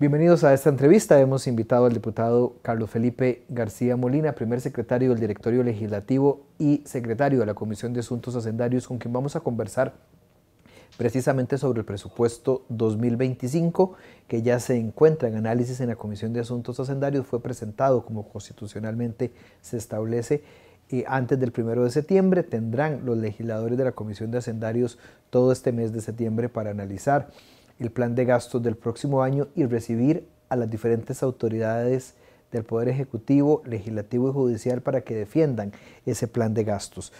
Bienvenidos a esta entrevista. Hemos invitado al diputado Carlos Felipe García Molina, primer secretario del Directorio Legislativo y secretario de la Comisión de Asuntos Hacendarios, con quien vamos a conversar precisamente sobre el presupuesto 2025, que ya se encuentra en análisis en la Comisión de Asuntos Hacendarios. Fue presentado como constitucionalmente se establece y antes del primero de septiembre. Tendrán los legisladores de la Comisión de Hacendarios todo este mes de septiembre para analizar el plan de gastos del próximo año y recibir a las diferentes autoridades del Poder Ejecutivo, Legislativo y Judicial para que defiendan ese plan de gastos.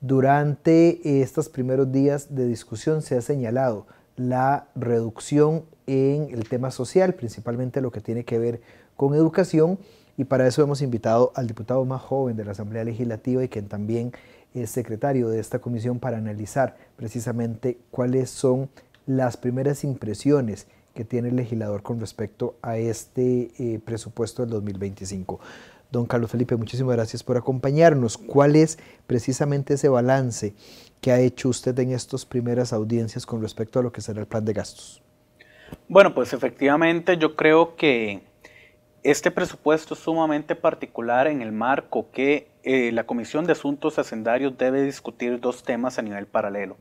Durante estos primeros días de discusión se ha señalado la reducción en el tema social, principalmente lo que tiene que ver con educación, y para eso hemos invitado al diputado más joven de la Asamblea Legislativa y quien también es secretario de esta comisión para analizar precisamente cuáles son las primeras impresiones que tiene el legislador con respecto a este eh, presupuesto del 2025. Don Carlos Felipe, muchísimas gracias por acompañarnos. ¿Cuál es precisamente ese balance que ha hecho usted en estas primeras audiencias con respecto a lo que será el plan de gastos? Bueno, pues efectivamente yo creo que este presupuesto es sumamente particular en el marco que eh, la Comisión de Asuntos Hacendarios debe discutir dos temas a nivel paralelo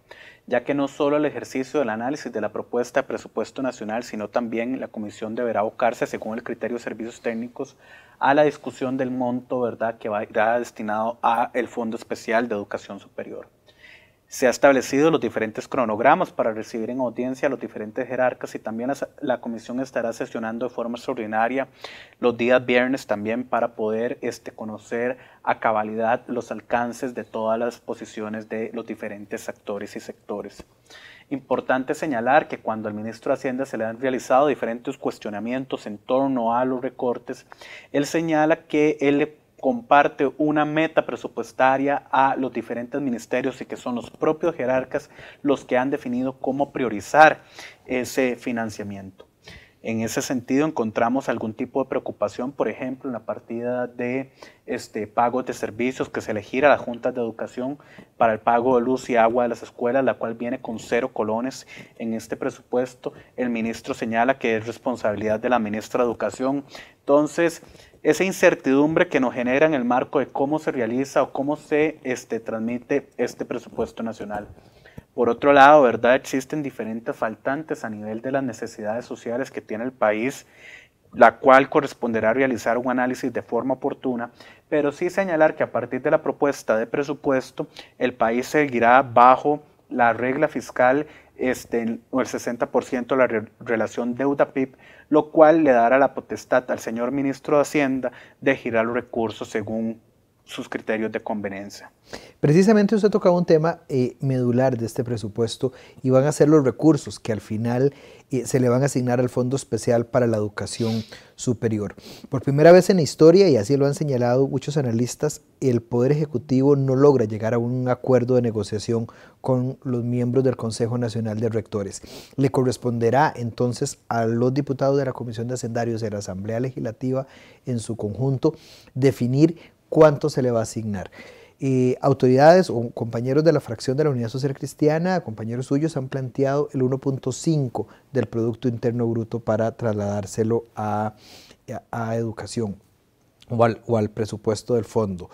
ya que no solo el ejercicio del análisis de la propuesta de presupuesto nacional, sino también la comisión deberá abocarse, según el criterio de servicios técnicos, a la discusión del monto ¿verdad? que va destinado al Fondo Especial de Educación Superior se ha establecido los diferentes cronogramas para recibir en audiencia a los diferentes jerarcas y también la comisión estará sesionando de forma extraordinaria los días viernes también para poder este, conocer a cabalidad los alcances de todas las posiciones de los diferentes actores y sectores. Importante señalar que cuando al ministro de Hacienda se le han realizado diferentes cuestionamientos en torno a los recortes, él señala que él le comparte una meta presupuestaria a los diferentes ministerios y que son los propios jerarcas los que han definido cómo priorizar ese financiamiento. En ese sentido encontramos algún tipo de preocupación, por ejemplo, en la partida de este, pagos de servicios que se le gira a la Junta de educación para el pago de luz y agua de las escuelas, la cual viene con cero colones en este presupuesto. El ministro señala que es responsabilidad de la ministra de Educación. Entonces, esa incertidumbre que nos genera en el marco de cómo se realiza o cómo se este, transmite este presupuesto nacional. Por otro lado, ¿verdad? Existen diferentes faltantes a nivel de las necesidades sociales que tiene el país, la cual corresponderá realizar un análisis de forma oportuna, pero sí señalar que a partir de la propuesta de presupuesto, el país seguirá bajo la regla fiscal este, o el 60% de la relación deuda-PIB, lo cual le dará la potestad al señor ministro de Hacienda de girar los recursos según sus criterios de conveniencia. Precisamente usted ha tocado un tema eh, medular de este presupuesto y van a ser los recursos que al final eh, se le van a asignar al Fondo Especial para la Educación Superior. Por primera vez en la historia, y así lo han señalado muchos analistas, el Poder Ejecutivo no logra llegar a un acuerdo de negociación con los miembros del Consejo Nacional de Rectores. Le corresponderá entonces a los diputados de la Comisión de Hacendarios de la Asamblea Legislativa en su conjunto definir cuánto se le va a asignar. autoridades o compañeros de la fracción de la Unidad Social Cristiana, compañeros suyos, han planteado el 1.5 del Producto Interno Bruto para trasladárselo a, educación o al, presupuesto del fondo.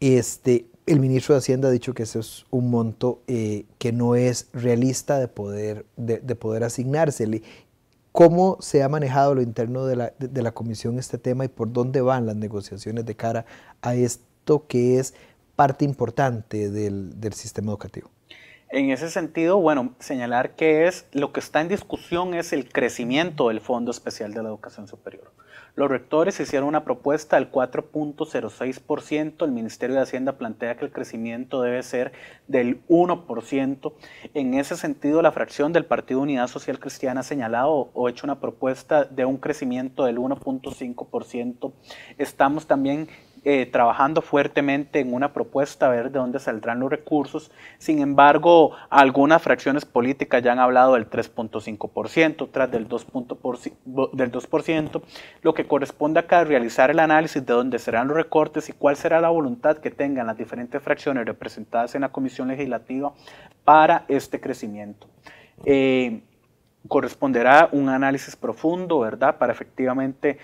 Este, el ministro de Hacienda ha dicho que ese es un monto eh, que no es realista de poder, de, de poder asignársele ¿Cómo se ha manejado lo interno de la, de la, comisión este tema y por dónde van las negociaciones de cara a esto que es parte importante del sistema educativo? En ese sentido, bueno, señalar que es lo que está en discusión es el crecimiento del Fondo Especial de la Educación Superior. Los rectores hicieron una propuesta del 4.06%, el Ministerio de Hacienda plantea que el crecimiento debe ser del 1%. En ese sentido, la fracción del Partido Unidad Social Cristiana ha señalado o hecho una propuesta de un crecimiento del 1.5%. Estamos también eh, trabajando fuertemente en una propuesta a ver de dónde saldrán los recursos. Sin embargo, algunas fracciones políticas ya han hablado del 3.5%, otras del 2%, del 2%, lo que corresponde acá es realizar el análisis de dónde serán los recortes y cuál será la voluntad que tengan las diferentes fracciones representadas en la Comisión Legislativa para este crecimiento. Eh, corresponderá un análisis profundo, ¿verdad?, para efectivamente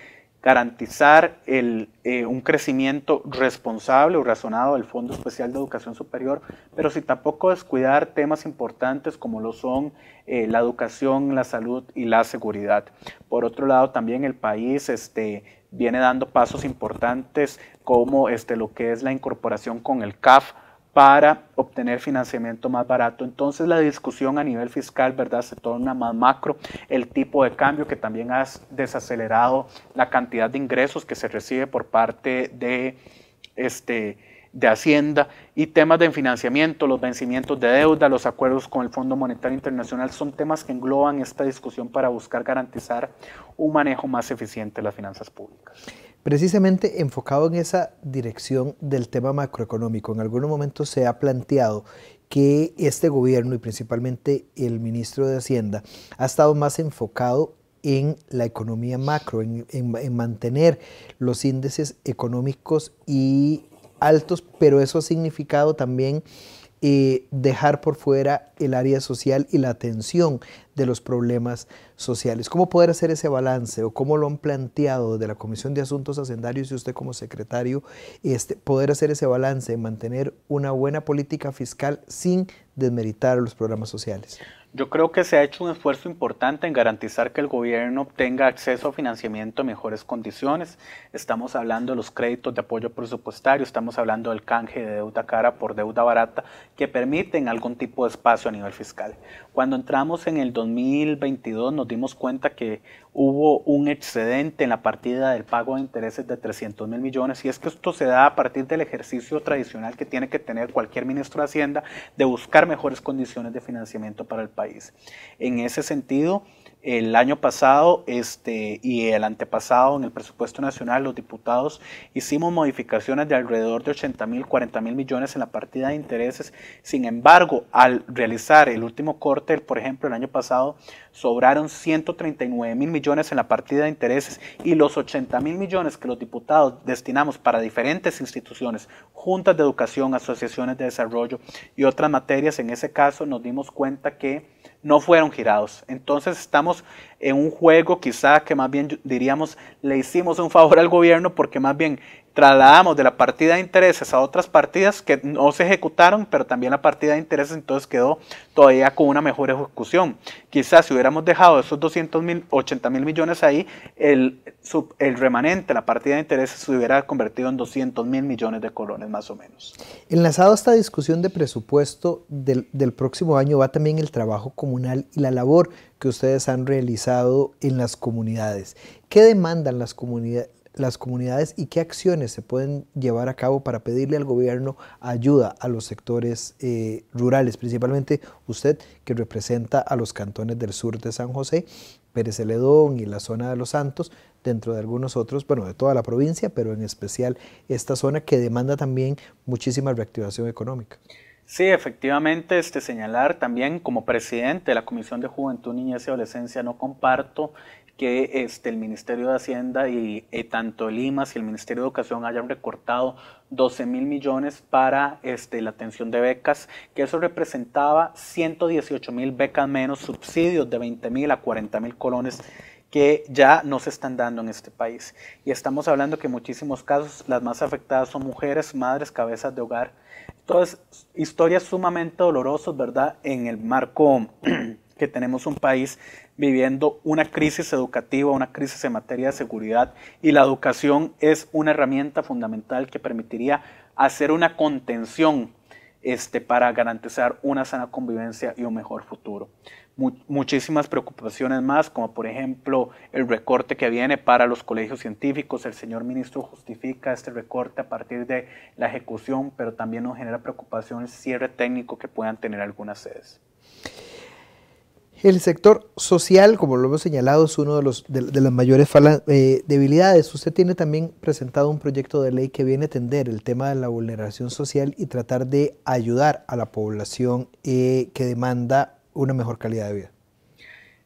garantizar el, eh, un crecimiento responsable o razonado del Fondo Especial de Educación Superior, pero si tampoco descuidar temas importantes como lo son eh, la educación, la salud y la seguridad. Por otro lado, también el país este, viene dando pasos importantes como este, lo que es la incorporación con el CAF para obtener financiamiento más barato. Entonces la discusión a nivel fiscal, ¿verdad? Se torna más macro. El tipo de cambio que también ha desacelerado la cantidad de ingresos que se recibe por parte de, este, de Hacienda y temas de financiamiento, los vencimientos de deuda, los acuerdos con el Fondo Monetario Internacional son temas que engloban esta discusión para buscar garantizar un manejo más eficiente de las finanzas públicas precisamente enfocado en esa dirección del tema macroeconómico. En algunos momentos se ha planteado que este gobierno y principalmente el ministro de Hacienda ha estado más enfocado en la economía macro, en, mantener los índices económicos y altos, pero eso ha significado también eh, dejar por fuera el área social y la atención de los problemas sociales. ¿Cómo poder hacer ese balance o cómo lo han planteado desde la Comisión de Asuntos Hacendarios y usted como secretario, este, poder hacer ese balance, mantener una buena política fiscal sin desmeritar los programas sociales? Yo creo que se ha hecho un esfuerzo importante en garantizar que el gobierno obtenga acceso a financiamiento en mejores condiciones. Estamos hablando de los créditos de apoyo presupuestario, estamos hablando del canje de deuda cara por deuda barata, que permiten algún tipo de espacio a nivel fiscal. Cuando entramos en el 2022 nos dimos cuenta que hubo un excedente en la partida del pago de intereses de 300 mil millones y es que esto se da a partir del ejercicio tradicional que tiene que tener cualquier ministro de Hacienda de buscar mejores condiciones de financiamiento para el país. En ese sentido, el año pasado este, y el antepasado en el presupuesto nacional, los diputados hicimos modificaciones de alrededor de 80 mil, 40 mil millones en la partida de intereses. Sin embargo, al realizar el último corte, por ejemplo, el año pasado, sobraron 139 mil millones en la partida de intereses y los 80 mil millones que los diputados destinamos para diferentes instituciones, juntas de educación, asociaciones de desarrollo y otras materias, en ese caso nos dimos cuenta que no fueron girados. Entonces estamos en un juego quizá que más bien diríamos le hicimos un favor al gobierno porque más bien trasladamos de la partida de intereses a otras partidas que no se ejecutaron, pero también la partida de intereses entonces quedó todavía con una mejor ejecución. Quizás si hubiéramos dejado esos 280 mil, mil millones ahí, el, el remanente, la partida de intereses, se hubiera convertido en 200 mil millones de colones más o menos. Enlazado a esta discusión de presupuesto del, del próximo año va también el trabajo comunal y la labor que ustedes han realizado en las comunidades. ¿Qué demandan las comunidades? las comunidades y qué acciones se pueden llevar a cabo para pedirle al gobierno ayuda a los sectores eh, rurales, principalmente usted que representa a los cantones del sur de San José, Pérez Celedón y la zona de Los Santos, dentro de algunos otros, bueno, de toda la provincia, pero en especial esta zona que demanda también muchísima reactivación económica. Sí, efectivamente, este, señalar también como presidente de la Comisión de Juventud, Niñez y Adolescencia, no comparto que este, el Ministerio de Hacienda y eh, tanto el IMAS y el Ministerio de Educación hayan recortado 12 mil millones para este, la atención de becas, que eso representaba 118 mil becas menos, subsidios de 20 mil a 40 mil colones que ya no se están dando en este país. Y estamos hablando que muchísimos casos las más afectadas son mujeres, madres, cabezas de hogar. Entonces, historias sumamente dolorosas, ¿verdad? En el marco que tenemos un país viviendo una crisis educativa, una crisis en materia de seguridad y la educación es una herramienta fundamental que permitiría hacer una contención este, para garantizar una sana convivencia y un mejor futuro. muchísimas preocupaciones más, como por ejemplo el recorte que viene para los colegios científicos. El señor ministro justifica este recorte a partir de la ejecución, pero también nos genera preocupación el cierre técnico que puedan tener algunas sedes. El sector social, como lo hemos señalado, es una de, de, las mayores eh, debilidades. Usted tiene también presentado un proyecto de ley que viene a atender el tema de la vulneración social y tratar de ayudar a la población eh, que demanda una mejor calidad de vida.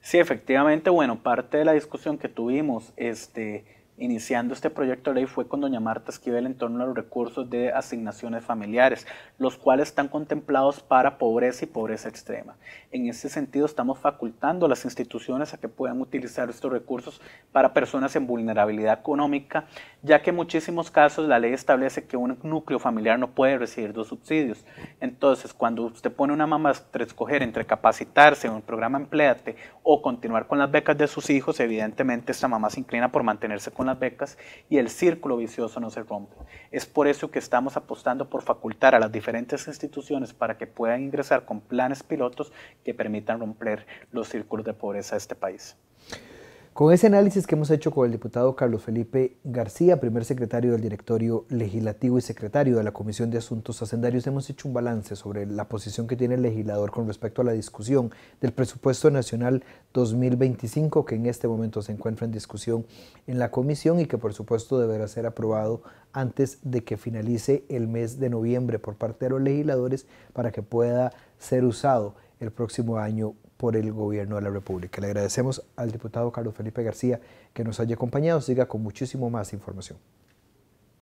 Sí, efectivamente, bueno, parte de la discusión que tuvimos este, Iniciando este proyecto de ley fue con doña Marta Esquivel en torno a los recursos de asignaciones familiares, los cuales están contemplados para pobreza y pobreza extrema. En ese sentido, estamos facultando a las instituciones a que puedan utilizar estos recursos para personas en vulnerabilidad económica, ya que en muchísimos casos la ley establece que un núcleo familiar no puede recibir dos subsidios. Entonces, cuando usted pone una mamá a escoger entre capacitarse en un programa Empleate o continuar con las becas de sus hijos, evidentemente esta mamá se inclina por mantenerse con becas y el círculo vicioso no se rompe. Es por eso que estamos apostando por facultar a las diferentes instituciones para que puedan ingresar con planes pilotos que permitan romper los círculos de pobreza de este país. Con ese análisis que hemos hecho con el diputado Carlos Felipe García, primer secretario del Directorio Legislativo y secretario de la Comisión de Asuntos Hacendarios, hemos hecho un balance sobre la posición que tiene el legislador con respecto a la discusión del presupuesto nacional 2025 que en este momento se encuentra en discusión en la comisión y que por supuesto deberá ser aprobado antes de que finalice el mes de noviembre por parte de los legisladores para que pueda ser usado el próximo año por el gobierno de la República. Le agradecemos al diputado Carlos Felipe García que nos haya acompañado. Siga con muchísimo más información.